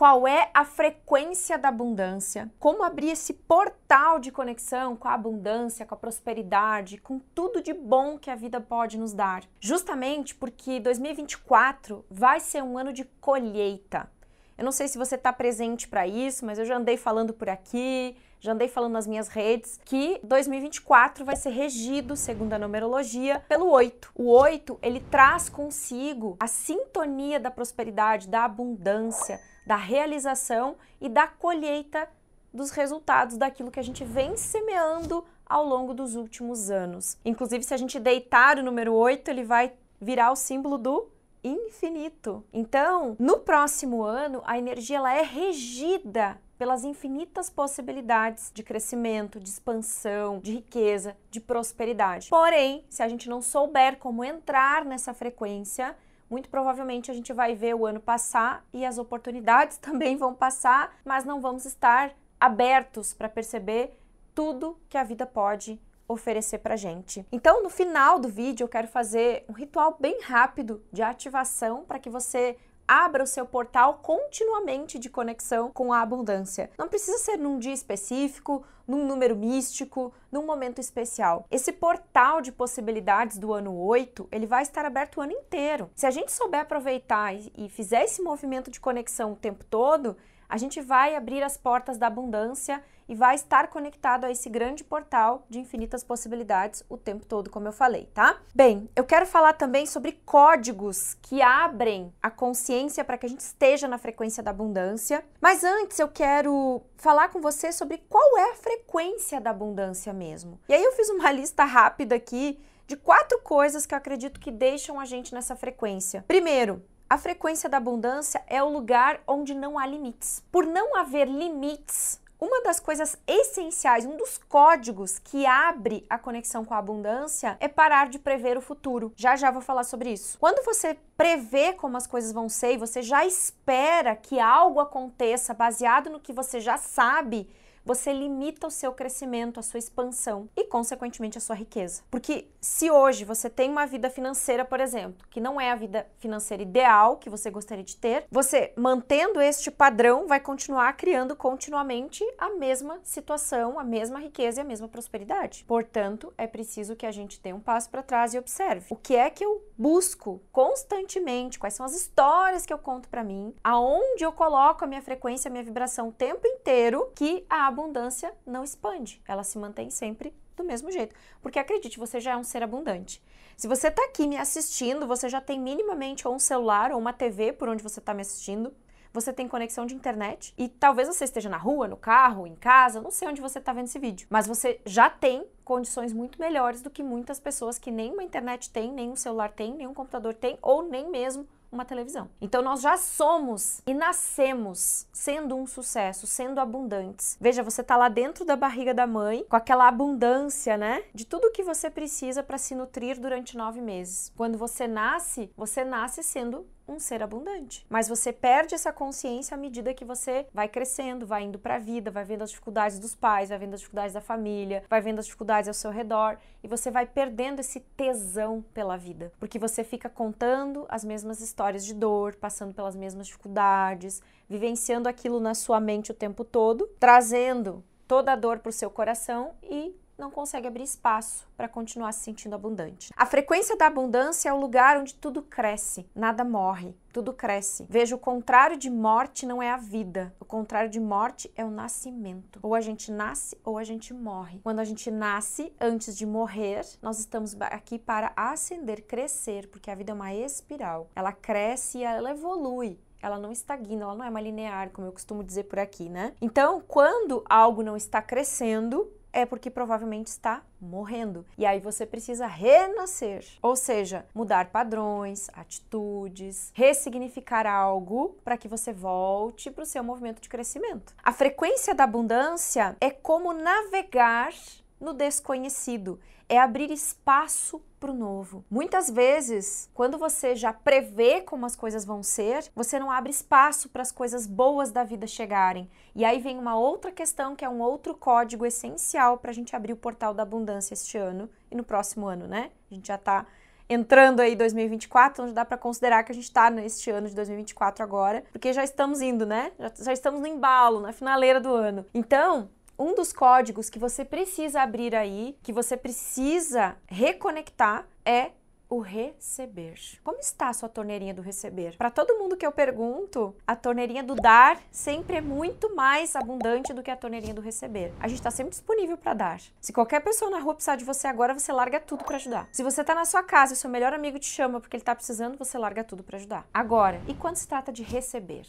qual é a frequência da abundância, como abrir esse portal de conexão com a abundância, com a prosperidade, com tudo de bom que a vida pode nos dar. Justamente porque 2024 vai ser um ano de colheita. Eu não sei se você está presente para isso, mas eu já andei falando por aqui, já andei falando nas minhas redes que 2024 vai ser regido, segundo a numerologia, pelo 8. O 8, ele traz consigo a sintonia da prosperidade, da abundância, da realização e da colheita dos resultados daquilo que a gente vem semeando ao longo dos últimos anos. Inclusive, se a gente deitar o número 8, ele vai virar o símbolo do infinito. Então, no próximo ano, a energia ela é regida pelas infinitas possibilidades de crescimento, de expansão, de riqueza, de prosperidade. Porém, se a gente não souber como entrar nessa frequência, muito provavelmente a gente vai ver o ano passar e as oportunidades também vão passar, mas não vamos estar abertos para perceber tudo que a vida pode oferecer para gente. Então, no final do vídeo, eu quero fazer um ritual bem rápido de ativação para que você abra o seu portal continuamente de conexão com a abundância. Não precisa ser num dia específico, num número místico, num momento especial. Esse portal de possibilidades do ano 8, ele vai estar aberto o ano inteiro. Se a gente souber aproveitar e fizer esse movimento de conexão o tempo todo, a gente vai abrir as portas da abundância e vai estar conectado a esse grande portal de infinitas possibilidades o tempo todo, como eu falei, tá? Bem, eu quero falar também sobre códigos que abrem a consciência para que a gente esteja na frequência da abundância. Mas antes eu quero falar com você sobre qual é a frequência da abundância mesmo. E aí eu fiz uma lista rápida aqui de quatro coisas que eu acredito que deixam a gente nessa frequência. Primeiro, a frequência da abundância é o lugar onde não há limites. Por não haver limites, uma das coisas essenciais, um dos códigos que abre a conexão com a abundância é parar de prever o futuro. Já já vou falar sobre isso. Quando você prevê como as coisas vão ser e você já espera que algo aconteça baseado no que você já sabe, você limita o seu crescimento, a sua expansão e, consequentemente, a sua riqueza. Porque se hoje você tem uma vida financeira, por exemplo, que não é a vida financeira ideal que você gostaria de ter, você mantendo este padrão vai continuar criando continuamente a mesma situação, a mesma riqueza e a mesma prosperidade. Portanto, é preciso que a gente dê um passo para trás e observe o que é que eu busco constantemente, quais são as histórias que eu conto para mim, aonde eu coloco a minha frequência, a minha vibração o tempo inteiro que a abundância não expande, ela se mantém sempre do mesmo jeito. Porque acredite, você já é um ser abundante. Se você está aqui me assistindo, você já tem minimamente ou um celular ou uma TV por onde você está me assistindo. Você tem conexão de internet e talvez você esteja na rua, no carro, em casa, não sei onde você está vendo esse vídeo, mas você já tem condições muito melhores do que muitas pessoas que nem uma internet tem, nem um celular tem, nem um computador tem ou nem mesmo uma televisão. Então nós já somos e nascemos sendo um sucesso, sendo abundantes. Veja, você tá lá dentro da barriga da mãe, com aquela abundância, né? De tudo que você precisa para se nutrir durante nove meses. Quando você nasce, você nasce sendo um ser abundante. Mas você perde essa consciência à medida que você vai crescendo, vai indo para a vida, vai vendo as dificuldades dos pais, vai vendo as dificuldades da família, vai vendo as dificuldades ao seu redor e você vai perdendo esse tesão pela vida, porque você fica contando as mesmas histórias de dor, passando pelas mesmas dificuldades, vivenciando aquilo na sua mente o tempo todo, trazendo toda a dor para o seu coração e não consegue abrir espaço para continuar se sentindo abundante. A frequência da abundância é o lugar onde tudo cresce, nada morre, tudo cresce. Veja, o contrário de morte não é a vida, o contrário de morte é o nascimento. Ou a gente nasce ou a gente morre. Quando a gente nasce, antes de morrer, nós estamos aqui para ascender, crescer, porque a vida é uma espiral. Ela cresce e ela evolui ela não estagna, ela não é mais linear, como eu costumo dizer por aqui, né? Então, quando algo não está crescendo, é porque provavelmente está morrendo. E aí você precisa renascer, ou seja, mudar padrões, atitudes, ressignificar algo para que você volte para o seu movimento de crescimento. A frequência da abundância é como navegar no desconhecido, é abrir espaço para o novo. Muitas vezes, quando você já prevê como as coisas vão ser, você não abre espaço para as coisas boas da vida chegarem. E aí vem uma outra questão que é um outro código essencial para a gente abrir o portal da abundância este ano e no próximo ano, né? A gente já está entrando aí 2024, onde então dá para considerar que a gente está neste ano de 2024 agora, porque já estamos indo, né? Já, já, estamos no embalo, na finaleira do ano. Então, um dos códigos que você precisa abrir aí, que você precisa reconectar, é o receber. Como está a sua torneirinha do receber? Para todo mundo que eu pergunto, a torneirinha do dar sempre é muito mais abundante do que a torneirinha do receber. A gente está sempre disponível para dar. Se qualquer pessoa na rua precisar de você agora, você larga tudo para ajudar. Se você está na sua casa e seu melhor amigo te chama porque ele está precisando, você larga tudo para ajudar. Agora, e quando se trata de receber?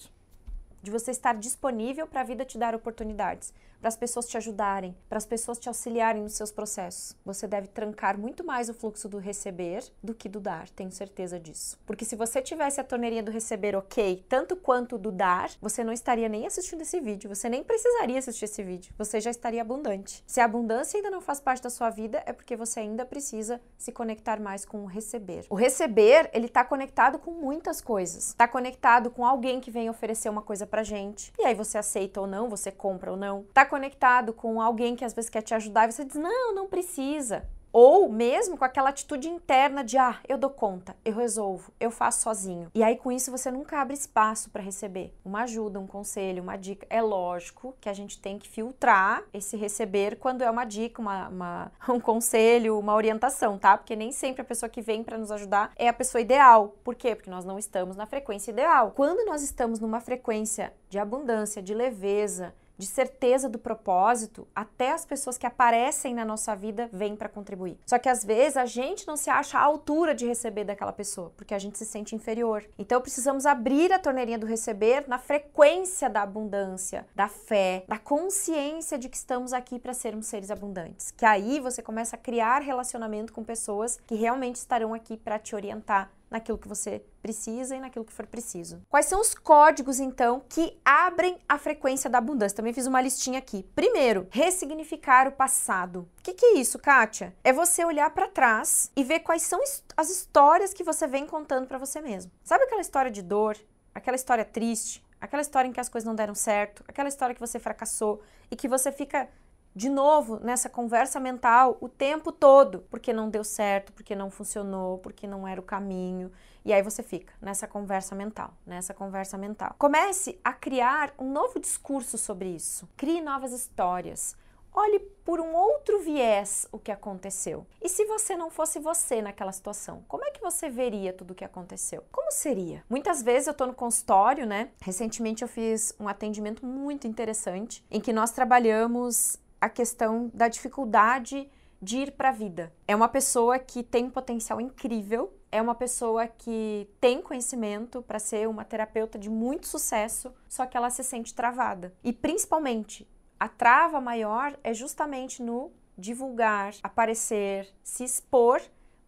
de você estar disponível para a vida te dar oportunidades, para as pessoas te ajudarem, para as pessoas te auxiliarem nos seus processos. Você deve trancar muito mais o fluxo do receber do que do dar, tenho certeza disso. Porque se você tivesse a torneirinha do receber ok, tanto quanto do dar, você não estaria nem assistindo esse vídeo, você nem precisaria assistir esse vídeo, você já estaria abundante. Se a abundância ainda não faz parte da sua vida, é porque você ainda precisa se conectar mais com o receber. O receber, ele está conectado com muitas coisas. Está conectado com alguém que vem oferecer uma coisa pra gente. E aí você aceita ou não, você compra ou não. Tá conectado com alguém que às vezes quer te ajudar e você diz: "Não, não precisa". Ou mesmo com aquela atitude interna de ah, eu dou conta, eu resolvo, eu faço sozinho. E aí com isso você nunca abre espaço para receber uma ajuda, um conselho, uma dica. É lógico que a gente tem que filtrar esse receber quando é uma dica, uma, uma um conselho, uma orientação, tá? Porque nem sempre a pessoa que vem para nos ajudar é a pessoa ideal. Por quê? Porque nós não estamos na frequência ideal. Quando nós estamos numa frequência de abundância, de leveza, de certeza do propósito, até as pessoas que aparecem na nossa vida vêm para contribuir. Só que às vezes a gente não se acha à altura de receber daquela pessoa, porque a gente se sente inferior. Então precisamos abrir a torneirinha do receber na frequência da abundância, da fé, da consciência de que estamos aqui para sermos seres abundantes. Que aí você começa a criar relacionamento com pessoas que realmente estarão aqui para te orientar naquilo que você precisa e naquilo que for preciso. Quais são os códigos então que abrem a frequência da abundância? Também fiz uma listinha aqui. Primeiro, ressignificar o passado. O que, que é isso, Kátia? É você olhar para trás e ver quais são as histórias que você vem contando para você mesmo. Sabe aquela história de dor, aquela história triste, aquela história em que as coisas não deram certo, aquela história que você fracassou e que você fica de novo nessa conversa mental o tempo todo, porque não deu certo, porque não funcionou, porque não era o caminho. E aí você fica nessa conversa mental, nessa conversa mental. Comece a criar um novo discurso sobre isso. Crie novas histórias. Olhe por um outro viés o que aconteceu. E se você não fosse você naquela situação, como é que você veria tudo o que aconteceu? Como seria? Muitas vezes eu tô no consultório, né? Recentemente eu fiz um atendimento muito interessante em que nós trabalhamos a questão da dificuldade de ir para a vida. É uma pessoa que tem um potencial incrível, é uma pessoa que tem conhecimento para ser uma terapeuta de muito sucesso, só que ela se sente travada. E principalmente, a trava maior é justamente no divulgar, aparecer, se expor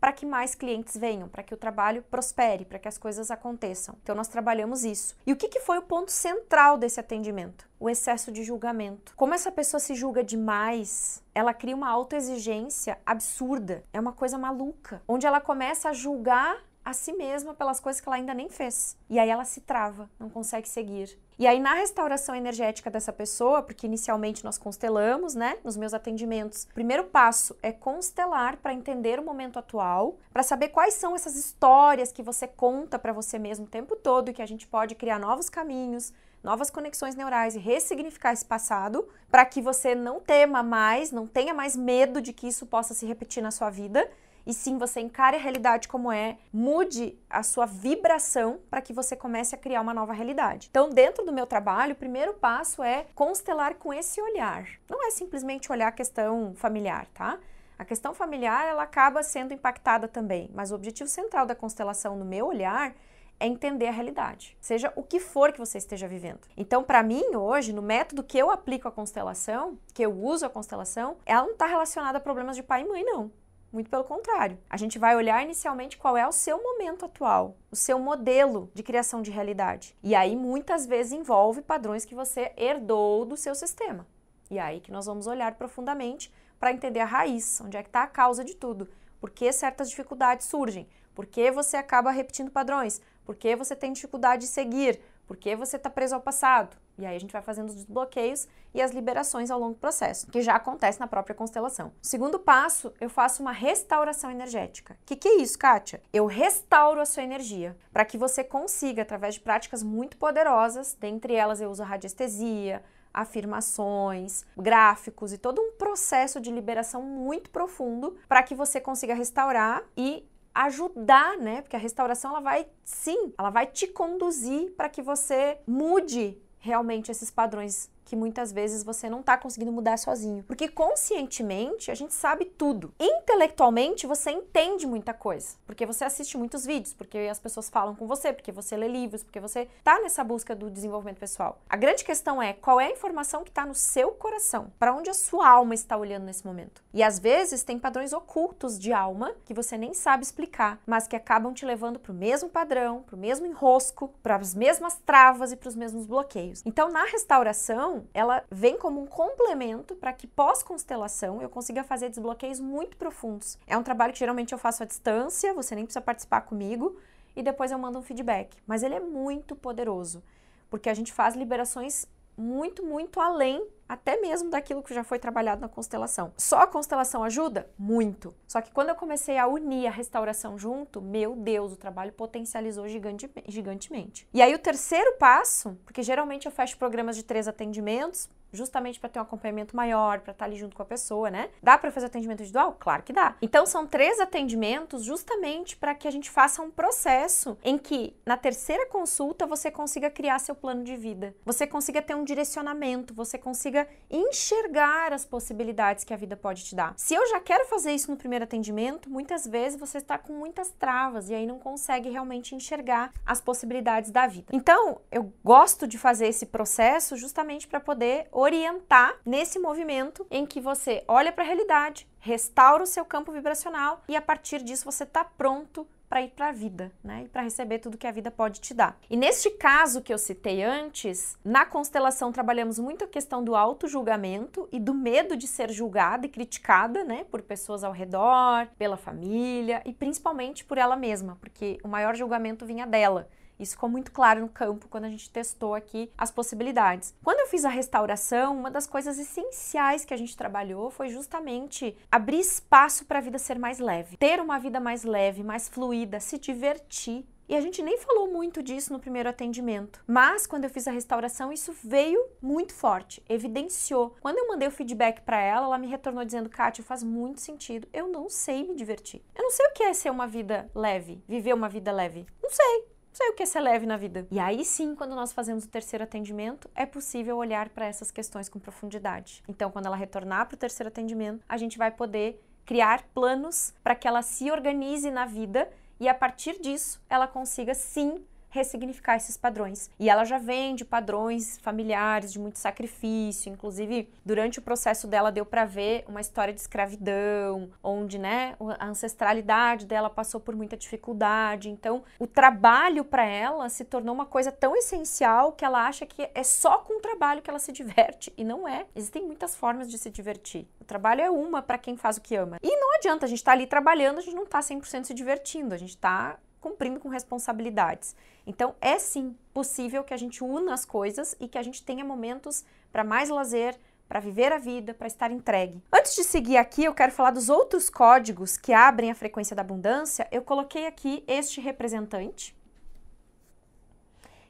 para que mais clientes venham, para que o trabalho prospere, para que as coisas aconteçam. Então nós trabalhamos isso. E o que, que foi o ponto central desse atendimento? O excesso de julgamento. Como essa pessoa se julga demais, ela cria uma autoexigência absurda, é uma coisa maluca, onde ela começa a julgar a si mesma pelas coisas que ela ainda nem fez. E aí ela se trava, não consegue seguir. E aí na restauração energética dessa pessoa, porque inicialmente nós constelamos, né, nos meus atendimentos, o primeiro passo é constelar para entender o momento atual, para saber quais são essas histórias que você conta para você mesmo o tempo todo e que a gente pode criar novos caminhos, novas conexões neurais e ressignificar esse passado para que você não tema mais, não tenha mais medo de que isso possa se repetir na sua vida e sim, você encare a realidade como é, mude a sua vibração para que você comece a criar uma nova realidade. Então, dentro do meu trabalho, o primeiro passo é constelar com esse olhar. Não é simplesmente olhar a questão familiar, tá? A questão familiar, ela acaba sendo impactada também, mas o objetivo central da constelação no meu olhar é entender a realidade, seja o que for que você esteja vivendo. Então, para mim, hoje, no método que eu aplico a constelação, que eu uso a constelação, ela não está relacionada a problemas de pai e mãe, não. Muito pelo contrário. A gente vai olhar inicialmente qual é o seu momento atual, o seu modelo de criação de realidade. E aí muitas vezes envolve padrões que você herdou do seu sistema. E aí que nós vamos olhar profundamente para entender a raiz, onde é que está a causa de tudo, por que certas dificuldades surgem, por que você acaba repetindo padrões, por que você tem dificuldade de seguir, por que você está preso ao passado. E aí a gente vai fazendo os desbloqueios e as liberações ao longo do processo, que já acontece na própria constelação. Segundo passo, eu faço uma restauração energética. O que, que é isso, Kátia? Eu restauro a sua energia para que você consiga, através de práticas muito poderosas, dentre elas eu uso a radiestesia, afirmações, gráficos e todo um processo de liberação muito profundo para que você consiga restaurar e ajudar, né? Porque a restauração ela vai sim, ela vai te conduzir para que você mude realmente esses padrões que muitas vezes você não está conseguindo mudar sozinho. Porque conscientemente a gente sabe tudo. Intelectualmente você entende muita coisa, porque você assiste muitos vídeos, porque as pessoas falam com você, porque você lê livros, porque você está nessa busca do desenvolvimento pessoal. A grande questão é qual é a informação que está no seu coração, para onde a sua alma está olhando nesse momento. E às vezes tem padrões ocultos de alma que você nem sabe explicar, mas que acabam te levando para o mesmo padrão, para o mesmo enrosco, para as mesmas travas e para os mesmos bloqueios. Então na restauração então, ela vem como um complemento para que pós-constelação eu consiga fazer desbloqueios muito profundos. É um trabalho que geralmente eu faço à distância, você nem precisa participar comigo, e depois eu mando um feedback. Mas ele é muito poderoso, porque a gente faz liberações muito, muito além até mesmo daquilo que já foi trabalhado na constelação. Só a constelação ajuda? Muito. Só que quando eu comecei a unir a restauração junto, meu Deus, o trabalho potencializou gigante, gigantemente. E aí o terceiro passo, porque geralmente eu fecho programas de três atendimentos, justamente para ter um acompanhamento maior, para estar tá ali junto com a pessoa, né? Dá para fazer atendimento individual? Claro que dá. Então são três atendimentos justamente para que a gente faça um processo em que na terceira consulta você consiga criar seu plano de vida, você consiga ter um direcionamento, você consiga enxergar as possibilidades que a vida pode te dar. Se eu já quero fazer isso no primeiro atendimento, muitas vezes você está com muitas travas e aí não consegue realmente enxergar as possibilidades da vida. Então, eu gosto de fazer esse processo justamente para poder orientar nesse movimento em que você olha para a realidade, restaura o seu campo vibracional e a partir disso você está pronto para ir para a vida, né? E para receber tudo que a vida pode te dar. E neste caso que eu citei antes, na constelação trabalhamos muito a questão do auto-julgamento e do medo de ser julgada e criticada, né, por pessoas ao redor, pela família e principalmente por ela mesma, porque o maior julgamento vinha dela. Isso ficou muito claro no campo quando a gente testou aqui as possibilidades. Quando eu fiz a restauração, uma das coisas essenciais que a gente trabalhou foi justamente abrir espaço para a vida ser mais leve, ter uma vida mais leve, mais fluida, se divertir. E a gente nem falou muito disso no primeiro atendimento. Mas quando eu fiz a restauração, isso veio muito forte, evidenciou. Quando eu mandei o feedback para ela, ela me retornou dizendo: "Kátia, faz muito sentido. Eu não sei me divertir. Eu não sei o que é ser uma vida leve, viver uma vida leve. Não sei sei o que é ser leve na vida. E aí sim, quando nós fazemos o terceiro atendimento, é possível olhar para essas questões com profundidade. Então, quando ela retornar para o terceiro atendimento, a gente vai poder criar planos para que ela se organize na vida e a partir disso ela consiga sim ressignificar esses padrões. E ela já vem de padrões familiares, de muito sacrifício, inclusive durante o processo dela deu para ver uma história de escravidão, onde, né, a ancestralidade dela passou por muita dificuldade. Então, o trabalho para ela se tornou uma coisa tão essencial que ela acha que é só com o trabalho que ela se diverte e não é. Existem muitas formas de se divertir. O trabalho é uma para quem faz o que ama. E não adianta a gente estar tá ali trabalhando, a gente não está 100% se divertindo, a gente está cumprindo com responsabilidades. Então, é sim possível que a gente una as coisas e que a gente tenha momentos para mais lazer, para viver a vida, para estar entregue. Antes de seguir aqui, eu quero falar dos outros códigos que abrem a frequência da abundância. Eu coloquei aqui este representante.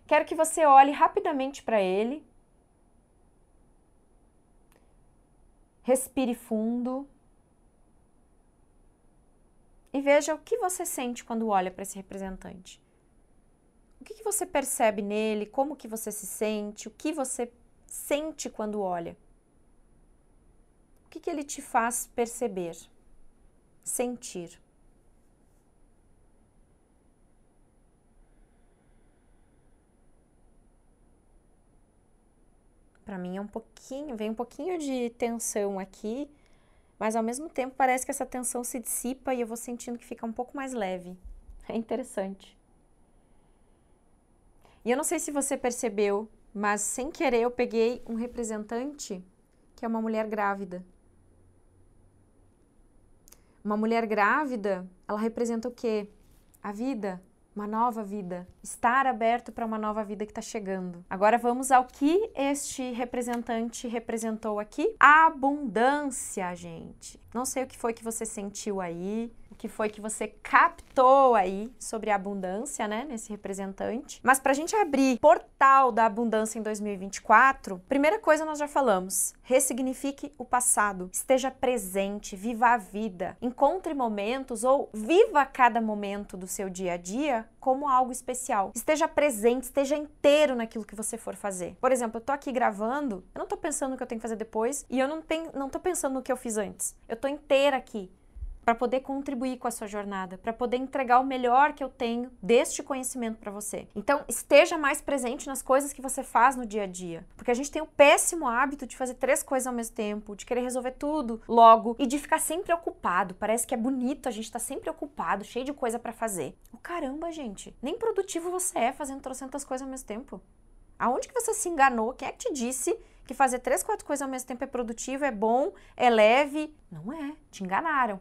Quero que você olhe rapidamente para ele. Respire fundo e veja o que você sente quando olha para esse representante. O que, que, você percebe nele, como que você se sente, o que você sente quando olha. O que, que ele te faz perceber, sentir. Para mim é um pouquinho, vem um pouquinho de tensão aqui, mas ao mesmo tempo parece que essa tensão se dissipa e eu vou sentindo que fica um pouco mais leve. É interessante. E eu não sei se você percebeu, mas sem querer eu peguei um representante que é uma mulher grávida. Uma mulher grávida, ela representa o quê? A vida, uma nova vida, estar aberto para uma nova vida que está chegando. Agora vamos ao que este representante representou aqui: abundância, gente. Não sei o que foi que você sentiu aí, o que foi que você captou aí sobre a abundância, né, nesse representante. Mas para a gente abrir portal da abundância em 2024, primeira coisa nós já falamos: ressignifique o passado, esteja presente, viva a vida, encontre momentos ou viva cada momento do seu dia a dia como algo especial. Esteja presente, esteja inteiro naquilo que você for fazer. Por exemplo, eu tô aqui gravando, eu não tô pensando no que eu tenho que fazer depois e eu não tenho, não tô pensando no que eu fiz antes. Eu tô inteira aqui para poder contribuir com a sua jornada, para poder entregar o melhor que eu tenho deste conhecimento para você. Então, esteja mais presente nas coisas que você faz no dia a dia, porque a gente tem o péssimo hábito de fazer três coisas ao mesmo tempo, de querer resolver tudo logo e de ficar sempre ocupado. Parece que é bonito, a gente tá sempre ocupado, cheio de coisa para fazer. O caramba, gente, nem produtivo você é fazendo trocentas coisas ao mesmo tempo. Aonde que você se enganou? Quem é que te disse que fazer três, quatro coisas ao mesmo tempo é produtivo, é bom, é leve. Não é, te enganaram,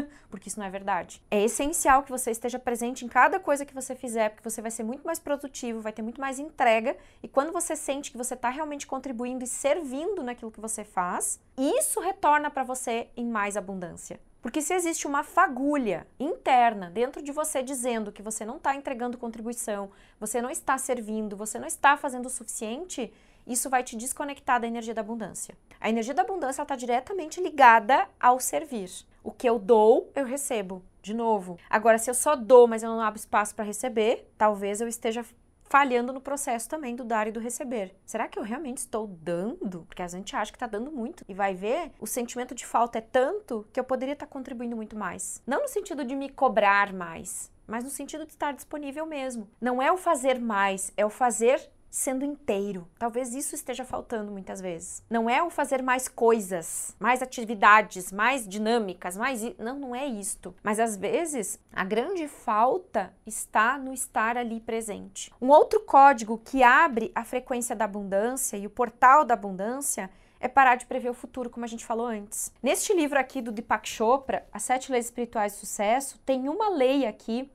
porque isso não é verdade. É essencial que você esteja presente em cada coisa que você fizer, porque você vai ser muito mais produtivo, vai ter muito mais entrega, e quando você sente que você está realmente contribuindo e servindo naquilo que você faz, isso retorna para você em mais abundância. Porque se existe uma fagulha interna dentro de você dizendo que você não está entregando contribuição, você não está servindo, você não está fazendo o suficiente, isso vai te desconectar da energia da abundância. A energia da abundância está diretamente ligada ao servir. O que eu dou, eu recebo. De novo. Agora, se eu só dou, mas eu não abro espaço para receber, talvez eu esteja falhando no processo também do dar e do receber. Será que eu realmente estou dando? Porque a gente acha que está dando muito e vai ver, o sentimento de falta é tanto que eu poderia estar tá contribuindo muito mais. Não no sentido de me cobrar mais, mas no sentido de estar disponível mesmo. Não é o fazer mais, é o fazer sendo inteiro. Talvez isso esteja faltando muitas vezes. Não é o fazer mais coisas, mais atividades, mais dinâmicas, mais não, não é isto. Mas às vezes a grande falta está no estar ali presente. Um outro código que abre a frequência da abundância e o portal da abundância é parar de prever o futuro, como a gente falou antes. Neste livro aqui do Deepak Chopra, As Sete Leis Espirituais do Sucesso, tem uma lei aqui,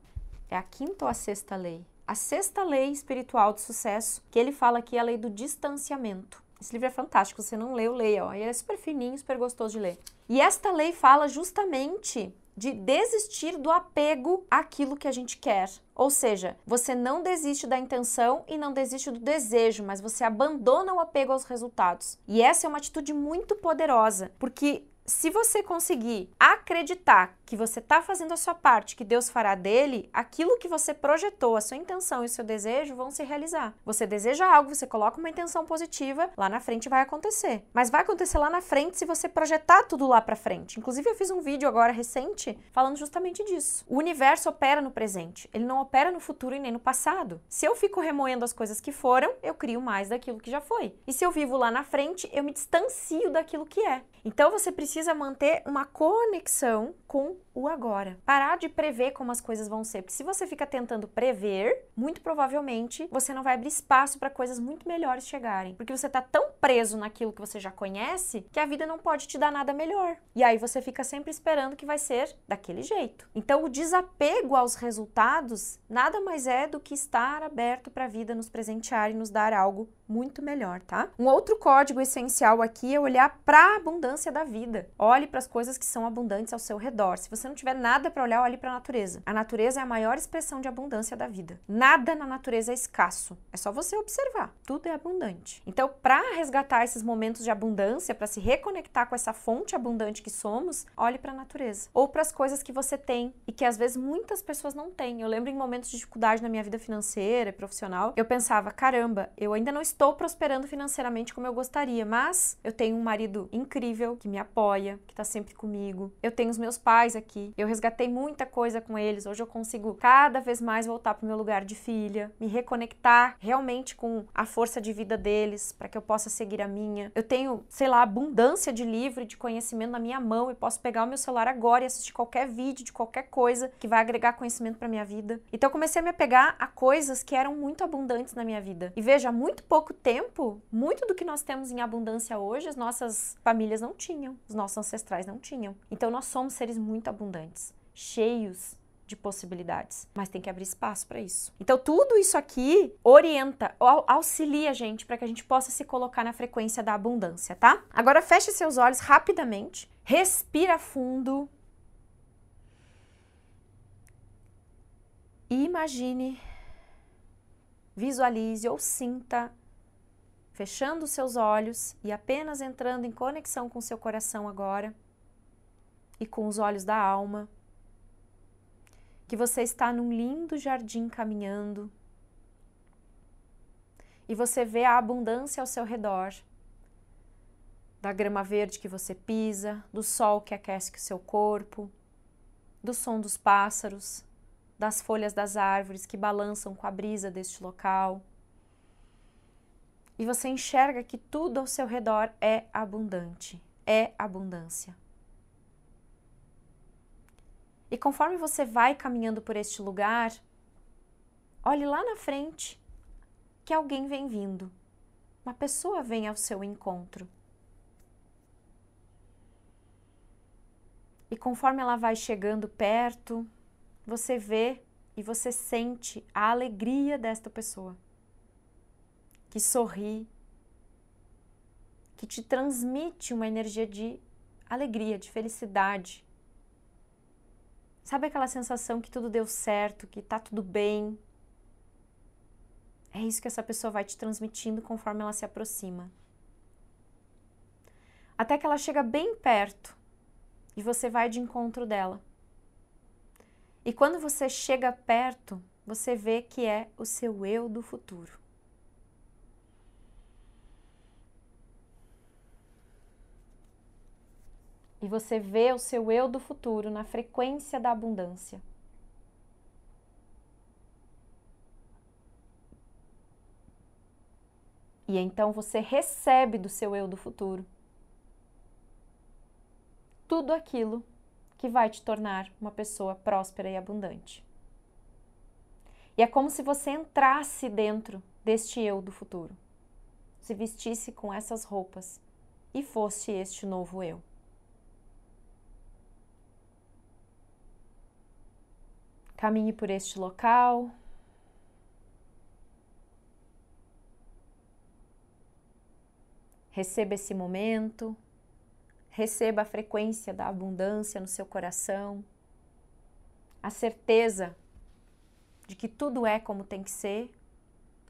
é a quinta ou a sexta lei? a sexta lei espiritual de sucesso, que ele fala aqui é a lei do distanciamento. Esse livro é fantástico, você não leu, leia, ó. Ele é super fininho, super gostoso de ler. E esta lei fala justamente de desistir do apego àquilo que a gente quer. Ou seja, você não desiste da intenção e não desiste do desejo, mas você abandona o apego aos resultados. E essa é uma atitude muito poderosa, porque se você conseguir acreditar que você está fazendo a sua parte, que Deus fará dele, aquilo que você projetou, a sua intenção e o seu desejo vão se realizar. Você deseja algo, você coloca uma intenção positiva, lá na frente vai acontecer. Mas vai acontecer lá na frente se você projetar tudo lá para frente. Inclusive eu fiz um vídeo agora recente falando justamente disso. O universo opera no presente, ele não opera no futuro e nem no passado. Se eu fico remoendo as coisas que foram, eu crio mais daquilo que já foi. E se eu vivo lá na frente, eu me distancio daquilo que é. Então você precisa precisa manter uma conexão com o agora. Parar de prever como as coisas vão ser. Porque se você fica tentando prever, muito provavelmente você não vai abrir espaço para coisas muito melhores chegarem. Porque você está tão preso naquilo que você já conhece que a vida não pode te dar nada melhor. E aí você fica sempre esperando que vai ser daquele jeito. Então o desapego aos resultados nada mais é do que estar aberto para a vida nos presentear e nos dar algo muito melhor, tá? Um outro código essencial aqui é olhar para a abundância da vida. Olhe para as coisas que são abundantes ao seu redor. Se você não tiver nada para olhar, olhe para a natureza. A natureza é a maior expressão de abundância da vida. Nada na natureza é escasso. É só você observar. Tudo é abundante. Então, para resgatar esses momentos de abundância, para se reconectar com essa fonte abundante que somos, olhe para a natureza ou para as coisas que você tem e que às vezes muitas pessoas não têm. Eu lembro em momentos de dificuldade na minha vida financeira, e profissional, eu pensava, caramba, eu ainda não estou estou prosperando financeiramente como eu gostaria, mas eu tenho um marido incrível que me apoia, que está sempre comigo. Eu tenho os meus pais aqui. Eu resgatei muita coisa com eles. Hoje eu consigo cada vez mais voltar para o meu lugar de filha, me reconectar realmente com a força de vida deles para que eu possa seguir a minha. Eu tenho, sei lá, abundância de livro e de conhecimento na minha mão e posso pegar o meu celular agora e assistir qualquer vídeo de qualquer coisa que vai agregar conhecimento para minha vida. Então eu comecei a me apegar a coisas que eram muito abundantes na minha vida. E veja, muito pouco pouco tempo, muito do que nós temos em abundância hoje, as nossas famílias não tinham, os nossos ancestrais não tinham. Então nós somos seres muito abundantes, cheios de possibilidades, mas tem que abrir espaço para isso. Então tudo isso aqui orienta, auxilia a gente para que a gente possa se colocar na frequência da abundância, tá? Agora feche seus olhos rapidamente, respira fundo e imagine, visualize ou sinta fechando seus olhos e apenas entrando em conexão com seu coração agora e com os olhos da alma. Que você está num lindo jardim caminhando e você vê a abundância ao seu redor da grama verde que você pisa, do sol que aquece o seu corpo, do som dos pássaros, das folhas das árvores que balançam com a brisa deste local e você enxerga que tudo ao seu redor é abundante, é abundância. E conforme você vai caminhando por este lugar, olhe lá na frente que alguém vem vindo. Uma pessoa vem ao seu encontro. E conforme ela vai chegando perto, você vê e você sente a alegria desta pessoa que sorri, que te transmite uma energia de alegria, de felicidade. Sabe aquela sensação que tudo deu certo, que tá tudo bem? É isso que essa pessoa vai te transmitindo conforme ela se aproxima. Até que ela chega bem perto e você vai de encontro dela. E quando você chega perto, você vê que é o seu eu do futuro. E você vê o seu eu do futuro na frequência da abundância. E então você recebe do seu eu do futuro tudo aquilo que vai te tornar uma pessoa próspera e abundante. E é como se você entrasse dentro deste eu do futuro, se vestisse com essas roupas e fosse este novo eu. Caminhe por este local. Receba esse momento. Receba a frequência da abundância no seu coração. A certeza de que tudo é como tem que ser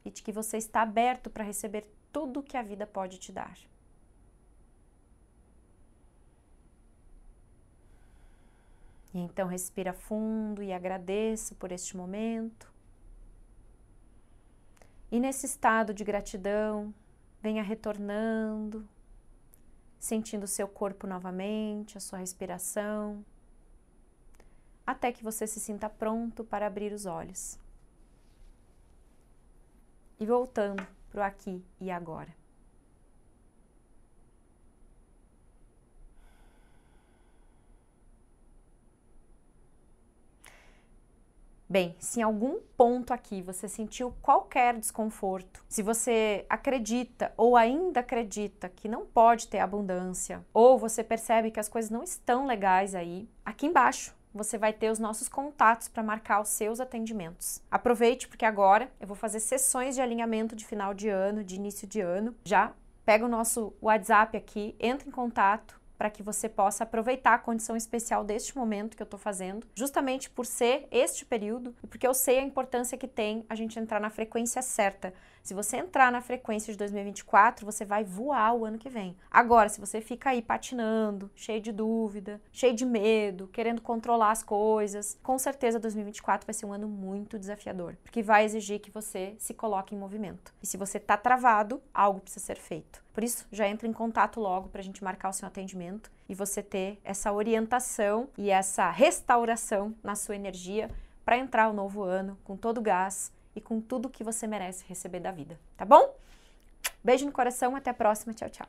e de que você está aberto para receber tudo que a vida pode te dar. E então respira fundo e agradeça por este momento. E nesse estado de gratidão, venha retornando, sentindo o seu corpo novamente, a sua respiração, até que você se sinta pronto para abrir os olhos. E voltando para o aqui e agora. Bem, se em algum ponto aqui você sentiu qualquer desconforto, se você acredita ou ainda acredita que não pode ter abundância, ou você percebe que as coisas não estão legais aí, aqui embaixo você vai ter os nossos contatos para marcar os seus atendimentos. Aproveite porque agora eu vou fazer sessões de alinhamento de final de ano, de início de ano. Já pega o nosso WhatsApp aqui, entra em contato para que você possa aproveitar a condição especial deste momento que eu estou fazendo, justamente por ser este período e porque eu sei a importância que tem a gente entrar na frequência certa se você entrar na frequência de 2024, você vai voar o ano que vem. Agora, se você fica aí patinando, cheio de dúvida, cheio de medo, querendo controlar as coisas, com certeza 2024 vai ser um ano muito desafiador, porque vai exigir que você se coloque em movimento. E se você está travado, algo precisa ser feito. Por isso, já entra em contato logo para a gente marcar o seu atendimento e você ter essa orientação e essa restauração na sua energia para entrar o novo ano com todo o gás, e com tudo que você merece receber da vida, tá bom? Beijo no coração, até a próxima, tchau, tchau.